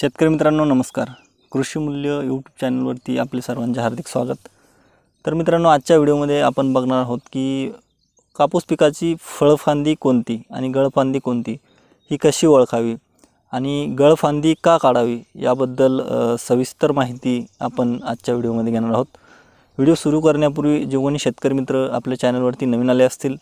शेतकरी मित्रांनो नमस्कार कृषी मूल्य यूट्यूब चॅनलवरती आपले सर्वांचे हार्दिक स्वागत तर मित्रांनो आजच्या व्हिडिओमध्ये आपण बघणार आहोत की कापूस पिकाची फळफांदी कोणती आणि गळफांदी कोणती ही कशी ओळखावी आणि गळफांदी का काढावी याबद्दल सविस्तर माहिती आपण आजच्या व्हिडिओमध्ये घेणार आहोत व्हिडिओ सुरू करण्यापूर्वी जे कोणी शेतकरी मित्र आपल्या चॅनलवरती नवीन आले असतील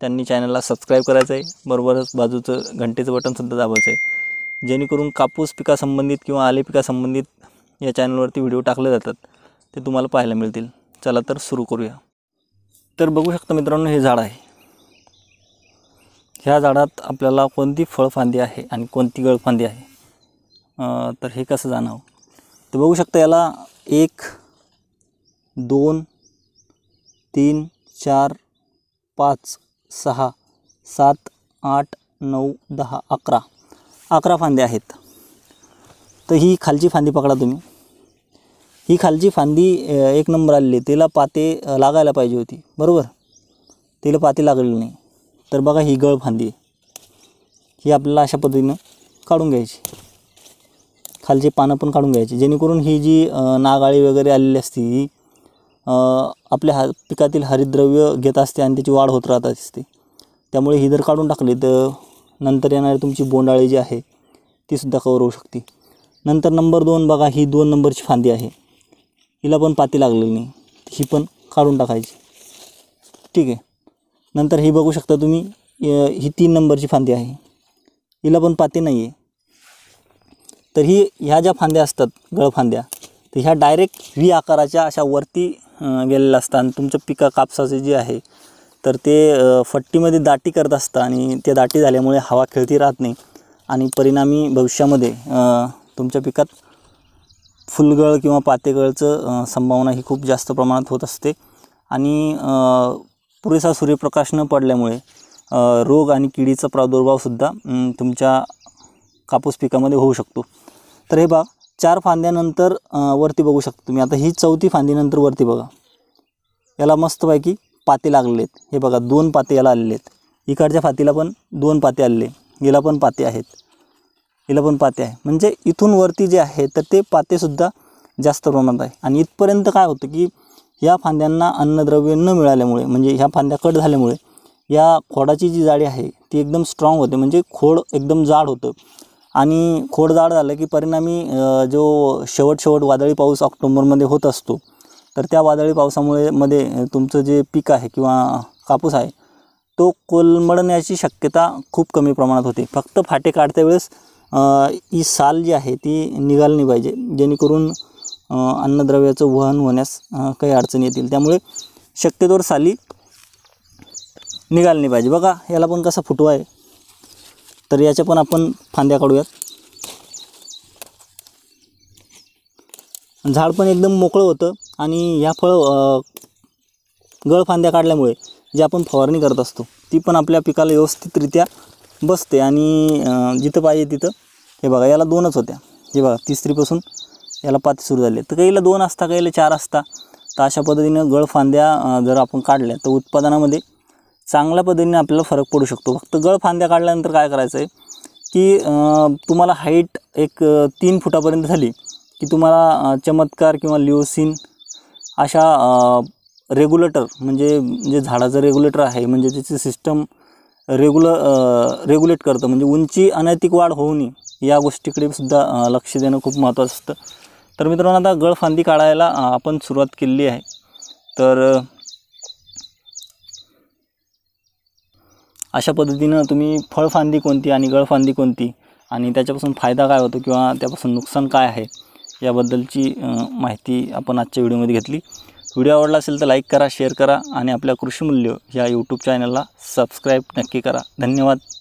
त्यांनी चॅनलला सबस्क्राईब करायचं आहे बरोबरच बाजूचं घंटेचं बटनसुद्धा दाबायचं आहे जेणेकरून कापूस पिकासंबंधित किंवा आले पिकासंबंधित या चॅनलवरती व्हिडिओ टाकले जातात ते तुम्हाला पाहायला मिळतील चला तर सुरू करूया तर बघू शकता मित्रांनो हे झाड आहे ह्या झाडात आपल्याला कोणती फळफांदी आहे आणि कोणती गळफांदी आहे तर हे कसं जाणवं तर बघू शकता याला एक दोन तीन चार पाच सहा सात आठ नऊ दहा अकरा अकरा फांद्या आहेत तर ही खालची फांदी पकडा तुम्ही ही खालची फांदी एक नंबर आलेली तिला पाते लागायला पाहिजे होती बरोबर तिला पाते लागलेली नाही तर बघा ही गळ फांदी ही आपल्याला अशा पद्धतीनं काढून घ्यायची खालची पानं पण काढून घ्यायची जेणेकरून ही जी नागाळी वगैरे आलेली असते ही आपल्या हा पिकातील हरितद्रव्य घेत असते आणि त्याची वाढ होत राहत असते त्यामुळे ही जर काढून टाकली तर नंतर येणारी तुमची बोंडाळी जी आहे तीसुद्धा कवर होऊ शकते नंतर नंबर दोन बघा ही दोन नंबरची फांदी आहे हिला पण पाती लागलेली नाही ही पण काढून टाकायची ठीक आहे नंतर ही बघू शकता तुम्ही ही तीन नंबरची फांदी आहे हिला पण पाती नाही आहे तर ही ह्या ज्या फांद्या असतात गळफांद्या तर ह्या डायरेक्ट व्ही आकाराच्या अशा वरती गेलेल्या असतात आणि तुमचं पिका कापसाचे जे आहे तर ते फट्टीमध्ये दाटी करत असतं आणि ते दाटी झाल्यामुळे हवा खेळती राहत नाही आणि परिणामी भविष्यामध्ये तुमच्या पिकात फुलगळ किंवा पातेगळचं संभावना ही खूप जास्त प्रमाणात होत असते आणि पुरेसा सूर्यप्रकाश न पडल्यामुळे रोग आणि किडीचा प्रादुर्भावसुद्धा तुमच्या कापूस पिकामध्ये होऊ शकतो तर हे बघा चार फांद्यानंतर वरती बघू शकता तुम्ही आता ही चौथी फांदीनंतर वरती बघा याला मस्तपैकी पाते लागले आहेत हे बघा दोन पाते याला आलेले आहेत इकडच्या फातीला पण दोन पाते आलेले याला पण पाते आहेत हिला पण पाते आहे म्हणजे इथून वरती जे आहे तर ते पातेसुद्धा जास्त प्रमाणात आहे आणि इथपर्यंत काय होतं की या फांद्यांना अन्नद्रव्य न मिळाल्यामुळे म्हणजे ह्या फांद्या कट झाल्यामुळे या खोडाची जी जाडी आहे ती एकदम स्ट्रॉंग होते म्हणजे खोड एकदम जाड होतं आणि खोड जाड झालं की परिणामी जो शेवट शेवट वादळी पाऊस ऑक्टोंबरमध्ये होत असतो तर त्या वादळी पावसामुळे मध्ये तुमचं जे पीक आहे किंवा कापूस आहे तो कोलमडण्याची शक्यता खूप कमी प्रमाणात होते फक्त फाटे काढत्या वेळेस ही साल जी आहे ती निघाली पाहिजे जेणेकरून अन्नद्रव्याचं वहन होण्यास काही अडचणी येतील त्यामुळे शक्यतोवर साली निघाली पाहिजे बघा याला पण कसा फुटवा आहे तर याच्या पण आपण फांद्या काढूयात झाड पण एकदम मोकळं होतं आणि ह्या फळ गळफांद्या काढल्यामुळे जे आपण फवारणी करत असतो ती पण आपल्या पिकाला व्यवस्थितरित्या बसते आणि जिथं पाहिजे तिथं हे बघा याला दोनच होत्या हे बघा तिसरीपासून याला पाती सुरू झाली तर काहीला दोन असता काहीला चार असता तर अशा पद्धतीनं गळफांद्या जर आपण काढल्या तर उत्पादनामध्ये चांगल्या पद्धतीने आपल्याला फरक पडू शकतो फक्त गळफांद्या काढल्यानंतर काय करायचं आहे की तुम्हाला हाईट एक तीन फुटापर्यंत झाली की तुम्हाला चमत्कार किंवा लिओसिन अशा रेग्युलेटर म्हणजे जे झाडाचं रेग्युलेटर आहे म्हणजे त्याची सिस्टम रेग्युल रेग्युलेट करतं म्हणजे उंची अनैतिक वाढ होऊ नये या गोष्टीकडे सुद्धा लक्ष देणं खूप महत्त्वाचं असतं तर मित्रांनो आता गळफांदी काढायला आपण सुरुवात केलेली आहे तर अशा पद्धतीनं तुम्ही फळफांदी कोणती आणि गळफांदी कोणती आणि त्याच्यापासून फायदा काय होतो किंवा त्यापासून नुकसान काय आहे याबद्दलची माहिती आपण आजच्या व्हिडिओमध्ये घेतली व्हिडिओ आवडला असेल तर लाईक करा शेअर करा आणि आपल्या कृषीमूल्य या यूट्यूब चॅनलला सबस्क्राईब नक्की करा धन्यवाद